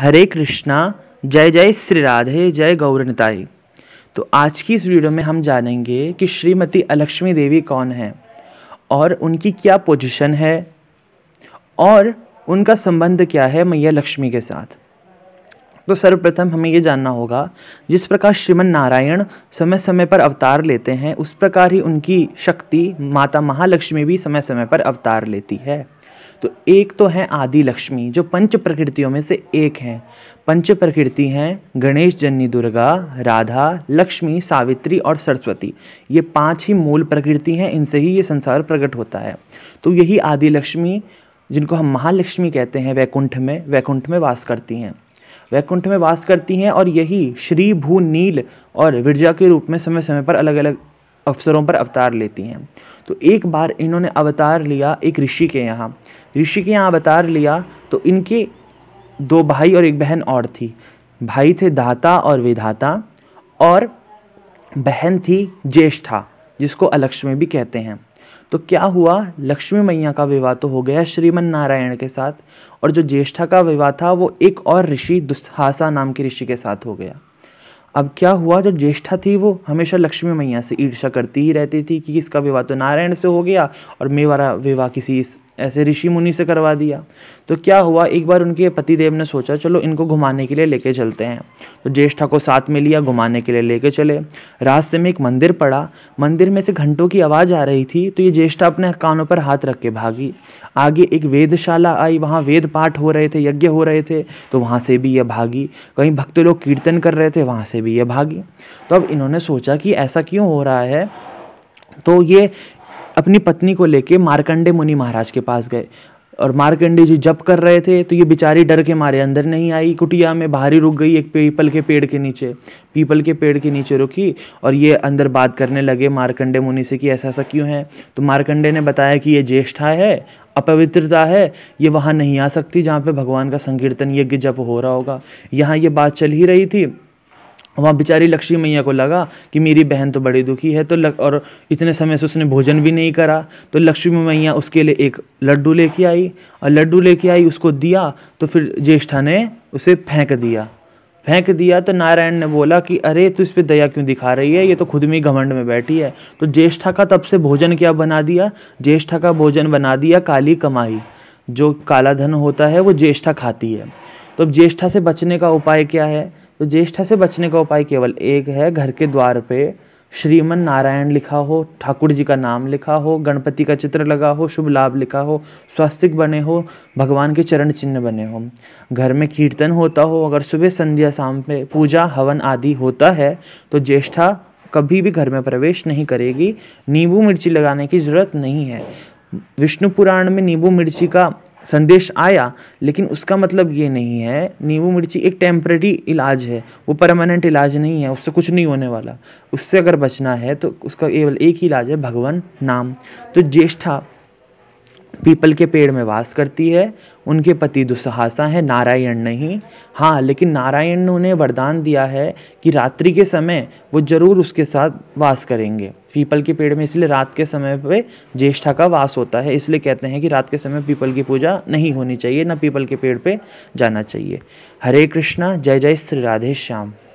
हरे कृष्णा जय जय श्री राधे जय गौरताई तो आज की इस वीडियो में हम जानेंगे कि श्रीमती अलक्ष्मी देवी कौन है और उनकी क्या पोजीशन है और उनका संबंध क्या है मैया लक्ष्मी के साथ तो सर्वप्रथम हमें ये जानना होगा जिस प्रकार श्रीमन नारायण समय समय पर अवतार लेते हैं उस प्रकार ही उनकी शक्ति माता महालक्ष्मी भी समय समय पर अवतार लेती है तो एक तो है आदि लक्ष्मी जो पंच प्रकृतियों में से एक हैं पंच प्रकृति हैं गणेश जननी दुर्गा राधा लक्ष्मी सावित्री और सरस्वती ये पांच ही मूल प्रकृति हैं इनसे ही ये संसार प्रकट होता है तो यही आदि लक्ष्मी जिनको हम महालक्ष्मी कहते हैं वैकुंठ में वैकुंठ में वास करती हैं वैकुंठ में वास करती हैं और यही श्री भू नील और विरजा के रूप में समय समय पर अलग अलग अवसरों पर अवतार लेती हैं तो एक बार इन्होंने अवतार लिया एक ऋषि के यहाँ ऋषि के यहाँ अवतार लिया तो इनके दो भाई और एक बहन और थी भाई थे दाता और विधाता और बहन थी ज्येष्ठा जिसको अलक्ष्मी भी कहते हैं तो क्या हुआ लक्ष्मी मैया का विवाह तो हो गया श्रीमन नारायण के साथ और जो ज्येष्ठा का विवाह था वो एक और ऋषि दुस्हासा नाम के ऋषि के साथ हो गया अब क्या हुआ जो ज्येष्ठा थी वो हमेशा लक्ष्मी मैया से ईर्षा करती ही रहती थी कि इसका विवाह तो नारायण से हो गया और मेरा विवाह किसी इस ऐसे ऋषि मुनि से करवा दिया तो क्या हुआ एक बार उनके पति देव ने सोचा चलो इनको घुमाने के लिए लेके चलते हैं तो ज्येष्ठा को साथ में लिया घुमाने के लिए लेके चले रास्ते में एक मंदिर पड़ा मंदिर में से घंटों की आवाज़ आ रही थी तो ये ज्येष्ठा अपने कानों पर हाथ रख के भागी आगे एक वेदशाला आई वहाँ वेद पाठ हो रहे थे यज्ञ हो रहे थे तो वहाँ से भी ये भागी कहीं भक्त लोग कीर्तन कर रहे थे वहाँ से भी ये भागी तो अब इन्होंने सोचा कि ऐसा क्यों हो रहा है तो ये अपनी पत्नी को लेके मार्कंडे मुनि महाराज के पास गए और मार्कंडे जी जब कर रहे थे तो ये बेचारी डर के मारे अंदर नहीं आई कुटिया में बाहर ही रुक गई एक पीपल के पेड़ के नीचे पीपल के पेड़ के नीचे रुकी और ये अंदर बात करने लगे मार्कंडे मुनि से कि ऐसा ऐसा क्यों है तो मार्कंडे ने बताया कि ये ज्येष्ठा है अपवित्रता है ये वहाँ नहीं आ सकती जहाँ पे भगवान का संकीर्तन यज्ञ जप हो रहा होगा यहाँ ये बात चल ही रही थी वहाँ बेचारी लक्ष्मी मैया को लगा कि मेरी बहन तो बड़ी दुखी है तो लग और इतने समय से उसने भोजन भी नहीं करा तो लक्ष्मी मैया उसके लिए एक लड्डू लेके आई और लड्डू लेके आई उसको दिया तो फिर ज्येष्ठा ने उसे फेंक दिया फेंक दिया तो नारायण ने बोला कि अरे तू इस पर दया क्यों दिखा रही है ये तो खुद में घमंड में बैठी है तो ज्येष्ठा का तब से भोजन क्या बना दिया ज्येष्ठा का भोजन बना दिया काली कमाई जो काला धन होता है वो ज्येष्ठा खाती है तो अब ज्येष्ठा से बचने का उपाय क्या है तो ज्येष्ठा से बचने का उपाय केवल एक है घर के द्वार पे श्रीमन नारायण लिखा हो ठाकुर जी का नाम लिखा हो गणपति का चित्र लगा हो शुभ लाभ लिखा हो स्वास्तिक बने हो भगवान के चरण चिन्ह बने हो घर में कीर्तन होता हो अगर सुबह संध्या शाम पे पूजा हवन आदि होता है तो ज्येष्ठा कभी भी घर में प्रवेश नहीं करेगी नींबू मिर्ची लगाने की ज़रूरत नहीं है विष्णु पुराण में नींबू मिर्ची का संदेश आया लेकिन उसका मतलब ये नहीं है नींबू मिर्ची एक टेम्प्रेरी इलाज है वो परमानेंट इलाज नहीं है उससे कुछ नहीं होने वाला उससे अगर बचना है तो उसका केवल एक ही इलाज है भगवान नाम तो ज्येष्ठा पीपल के पेड़ में वास करती है उनके पति दुस्साहसा है नारायण नहीं हाँ लेकिन नारायण ने उन्हें वरदान दिया है कि रात्रि के समय वो जरूर उसके साथ वास करेंगे पीपल के पेड़ में इसलिए रात के समय पे ज्येष्ठा का वास होता है इसलिए कहते हैं कि रात के समय पीपल की पूजा नहीं होनी चाहिए ना पीपल के पेड़ पे जाना चाहिए हरे कृष्णा जय जय श्री राधे श्याम